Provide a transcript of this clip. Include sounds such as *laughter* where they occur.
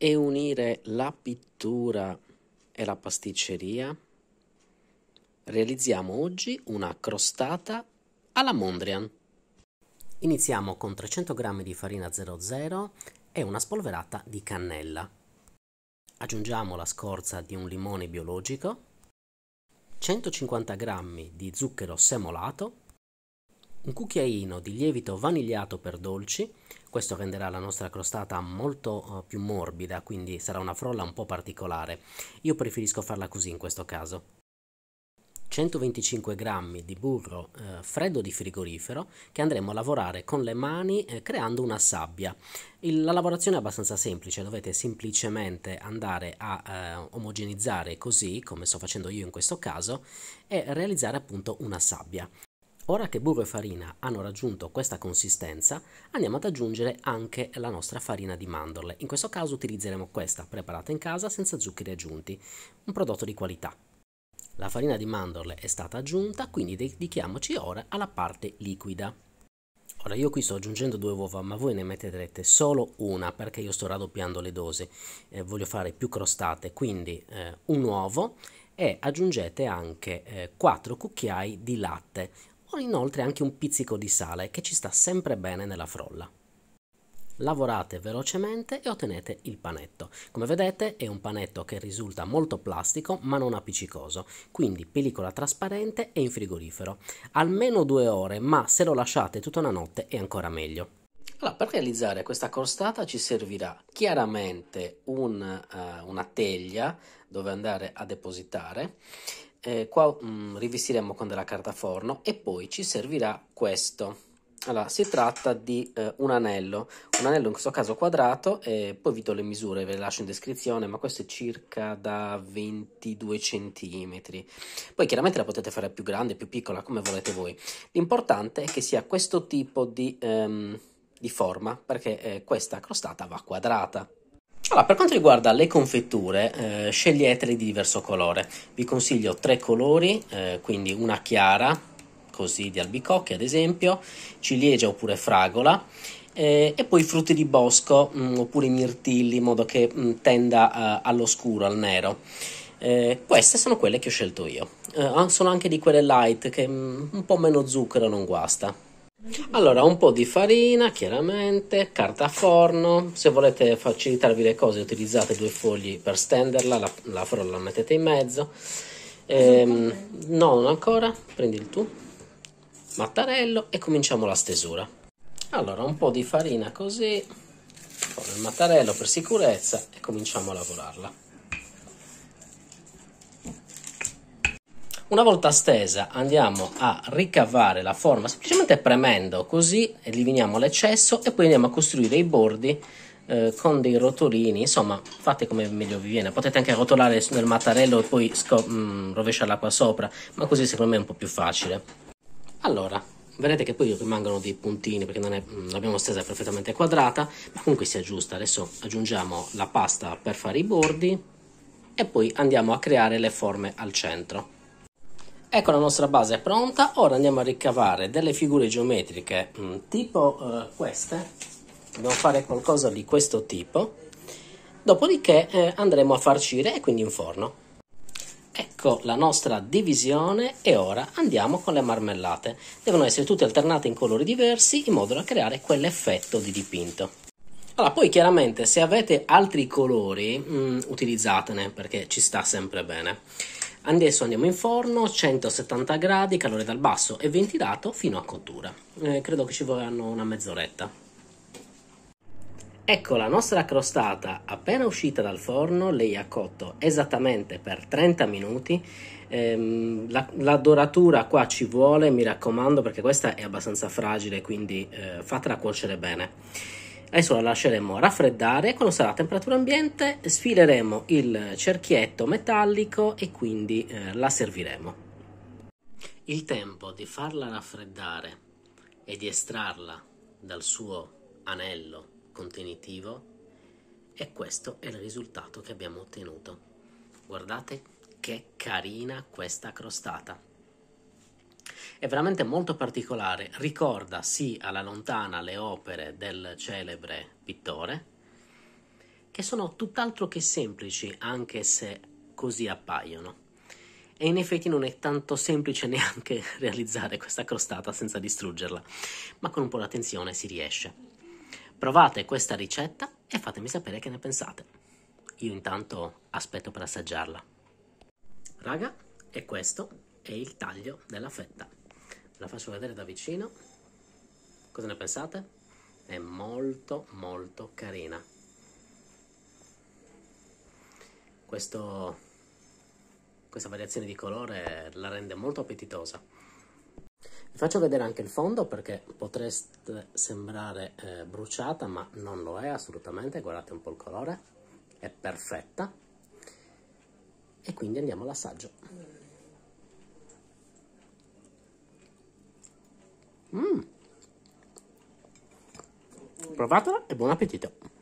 e unire la pittura e la pasticceria, realizziamo oggi una crostata alla Mondrian. Iniziamo con 300 g di farina 00 e una spolverata di cannella. Aggiungiamo la scorza di un limone biologico, 150 g di zucchero semolato un cucchiaino di lievito vanigliato per dolci, questo renderà la nostra crostata molto uh, più morbida, quindi sarà una frolla un po' particolare. Io preferisco farla così in questo caso. 125 g di burro eh, freddo di frigorifero che andremo a lavorare con le mani eh, creando una sabbia. Il, la lavorazione è abbastanza semplice, dovete semplicemente andare a eh, omogenizzare così, come sto facendo io in questo caso, e realizzare appunto una sabbia. Ora che burro e farina hanno raggiunto questa consistenza, andiamo ad aggiungere anche la nostra farina di mandorle. In questo caso utilizzeremo questa, preparata in casa senza zuccheri aggiunti, un prodotto di qualità. La farina di mandorle è stata aggiunta, quindi dedichiamoci ora alla parte liquida. Ora io qui sto aggiungendo due uova, ma voi ne metterete solo una perché io sto raddoppiando le dosi. Eh, voglio fare più crostate, quindi eh, un uovo e aggiungete anche eh, 4 cucchiai di latte ho inoltre anche un pizzico di sale che ci sta sempre bene nella frolla. Lavorate velocemente e ottenete il panetto. Come vedete è un panetto che risulta molto plastico ma non appiccicoso, quindi pellicola trasparente e in frigorifero. Almeno due ore, ma se lo lasciate tutta una notte è ancora meglio. Allora, per realizzare questa crostata ci servirà chiaramente un, uh, una teglia dove andare a depositare eh, qua mh, mm, rivestiremo con della carta forno e poi ci servirà questo allora, si tratta di eh, un anello, un anello in questo caso quadrato, e poi vi do le misure, ve le lascio in descrizione, ma questo è circa da 22 cm. Poi chiaramente la potete fare più grande, più piccola, come volete voi. L'importante è che sia questo tipo di, ehm, di forma, perché eh, questa crostata va quadrata. Allora, per quanto riguarda le confetture, eh, sceglietele di diverso colore. Vi consiglio tre colori, eh, quindi una chiara, così di albicocche ad esempio, ciliegia oppure fragola, eh, e poi frutti di bosco mh, mm, oppure mirtilli in modo che mh, mm, tenda uh, eh, scuro, al nero. Eh, queste sono quelle che ho scelto io. Eh, ah, sono anche di quelle light che mh, mm, un po' meno zucchero non guasta. Allora, un po' di farina, chiaramente, carta forno, se volete facilitarvi le cose utilizzate due fogli per stenderla, la, la frolla la mettete in mezzo. Ehm, no, non ancora, prendi il tu, mattarello e cominciamo la stesura. Allora, un po' di farina così, con il mattarello per sicurezza e cominciamo a lavorarla. Una volta stesa andiamo a ricavare la forma semplicemente premendo così eliminiamo l'eccesso e poi andiamo a costruire i bordi eh, con dei rotolini, insomma fate come meglio vi viene, potete anche rotolare nel mattarello e poi mh, mm, rovesciarla qua sopra, ma così secondo me è un po' più facile. Allora, vedete che poi rimangono dei puntini perché non è, mm, l'abbiamo stesa perfettamente quadrata, ma comunque si aggiusta, adesso aggiungiamo la pasta per fare i bordi e poi andiamo a creare le forme al centro. Ecco la nostra base è pronta, ora andiamo a ricavare delle figure geometriche mm, tipo eh, queste, dobbiamo fare qualcosa di questo tipo, dopodiché eh, andremo a farcire e quindi in forno. Ecco la nostra divisione e ora andiamo con le marmellate, devono essere tutte alternate in colori diversi in modo da creare quell'effetto di dipinto. Allora, poi chiaramente se avete altri colori mh, mm, utilizzatene perché ci sta sempre bene. Adesso andiamo in forno, 170 gradi, calore dal basso e ventilato fino a cottura. Eh, credo che ci vorranno una mezz'oretta. Ecco la nostra crostata appena uscita dal forno, lei ha cotto esattamente per 30 minuti, ehm, la, la, doratura qua ci vuole, mi raccomando perché questa è abbastanza fragile quindi eh, fatela cuocere bene. Adesso la lasceremo raffreddare, quando sarà a temperatura ambiente sfileremo il cerchietto metallico e quindi eh, la serviremo. Il tempo di farla raffreddare e di estrarla dal suo anello contenitivo e questo è il risultato che abbiamo ottenuto. Guardate che carina questa crostata! È veramente molto particolare, ricorda sì alla lontana le opere del celebre pittore, che sono tutt'altro che semplici, anche se così appaiono. E in effetti non è tanto semplice *laughs* neanche realizzare questa crostata senza distruggerla, ma con un po' di attenzione si riesce. Provate questa ricetta e fatemi sapere che ne pensate. Io intanto aspetto per assaggiarla. Raga, e questo è il taglio della fetta la faccio vedere da vicino cosa ne pensate? è molto molto carina Questo, questa variazione di colore la rende molto appetitosa vi faccio vedere anche il fondo perché potreste sembrare eh, bruciata ma non lo è assolutamente guardate un po' il colore è perfetta e quindi andiamo all'assaggio Mm. Provatela e buon appetito!